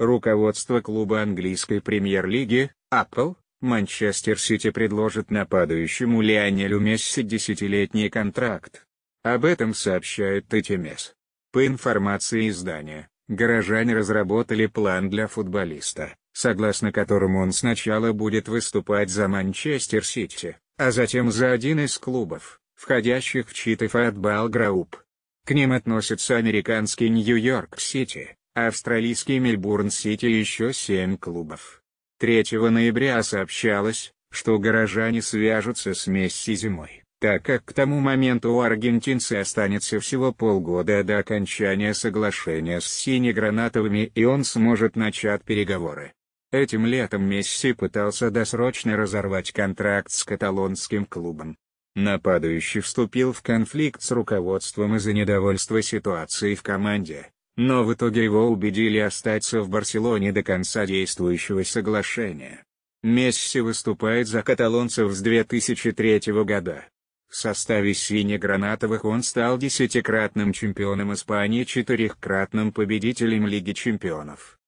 Руководство клуба английской премьер-лиги, Apple, Манчестер Сити предложит нападающему Лионелю Месси десятилетний контракт. Об этом сообщает ТТМС. По информации издания, горожане разработали план для футболиста, согласно которому он сначала будет выступать за Манчестер Сити, а затем за один из клубов, входящих в читы Фатбал Групп. К ним относятся американский Нью-Йорк Сити, Австралийский Мельбурн-Сити и еще семь клубов. 3 ноября сообщалось, что горожане свяжутся с Месси зимой, так как к тому моменту у аргентинца останется всего полгода до окончания соглашения с синегранатовыми и он сможет начать переговоры. Этим летом Месси пытался досрочно разорвать контракт с каталонским клубом. Нападающий вступил в конфликт с руководством из-за недовольства ситуацией в команде, но в итоге его убедили остаться в Барселоне до конца действующего соглашения. Месси выступает за каталонцев с 2003 года. В составе сине-гранатовых он стал десятикратным чемпионом Испании четырехкратным победителем Лиги чемпионов.